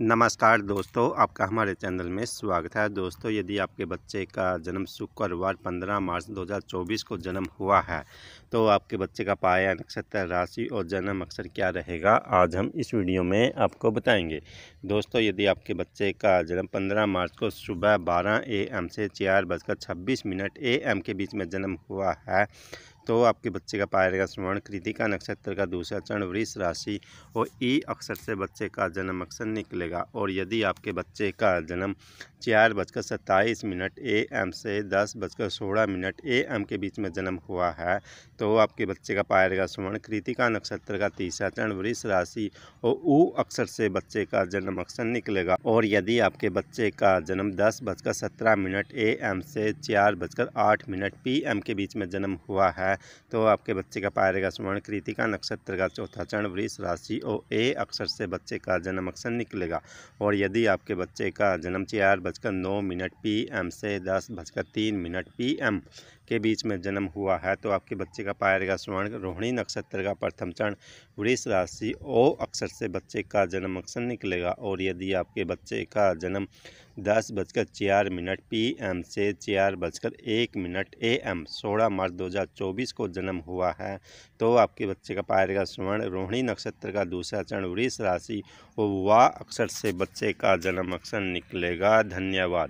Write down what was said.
नमस्कार दोस्तों आपका हमारे चैनल में स्वागत है दोस्तों यदि आपके बच्चे का जन्म शुक्रवार 15 मार्च 2024 को जन्म हुआ है तो आपके बच्चे का पाया नक्षत्र राशि और जन्म अक्षर क्या रहेगा आज हम इस वीडियो में आपको बताएंगे दोस्तों यदि आपके बच्चे का जन्म 15 मार्च को सुबह 12 एम से चार बजकर छब्बीस मिनट ए के बीच में जन्म हुआ है तो आपके बच्चे का पाया जाएगा कृतिका नक्षत्र का दूसरा चरण वृष राशि और ई अक्षर से बच्चे का जन्म अक्षर निकलेगा और यदि आपके बच्चे का जन्म चार बजकर सत्ताईस मिनट ए एम से दस बजकर सोलह मिनट ए एम के बीच में जन्म हुआ है तो आपके बच्चे का पाया जाएगा कृतिका नक्षत्र का तीसरा चरण वृष राशि और ऊ अक्षर से बच्चे का जन्म अक्षर निकलेगा और यदि आपके बच्चे का जन्म दस बजकर सत्रह मिनट ए एम से चार बजकर आठ मिनट पी एम के बीच में जन्म हुआ है तो आपके बच्चे का पाया जाएगा स्वर्ण कृतिका नक्षत्र का चौथा चरण वृष राशि और ए अक्षर से बच्चे का जन्म अक्षर निकलेगा और यदि आपके बच्चे का जन्म चार बजकर नौ मिनट पी एम से दस बजकर तीन मिनट पी एम के बीच में जन्म हुआ है तो आपके बच्चे का पाया जाएगा स्वर्ण रोहिणी नक्षत्र का प्रथम चरण वृष राशि ओ अक्षर से बच्चे का जन्म अक्षर निकलेगा और यदि आपके बच्चे का जन्म दस बजकर चार मिनट पी एम से चार बजकर एक मिनट ए एम सोलह मार्च 2024 को जन्म हुआ है तो आपके बच्चे का पाएगा स्वर्ण रोहिणी नक्षत्र का दूसरा चरण वृष राशि और अक्षर से बच्चे का जन्म अक्षर निकलेगा धन्यवाद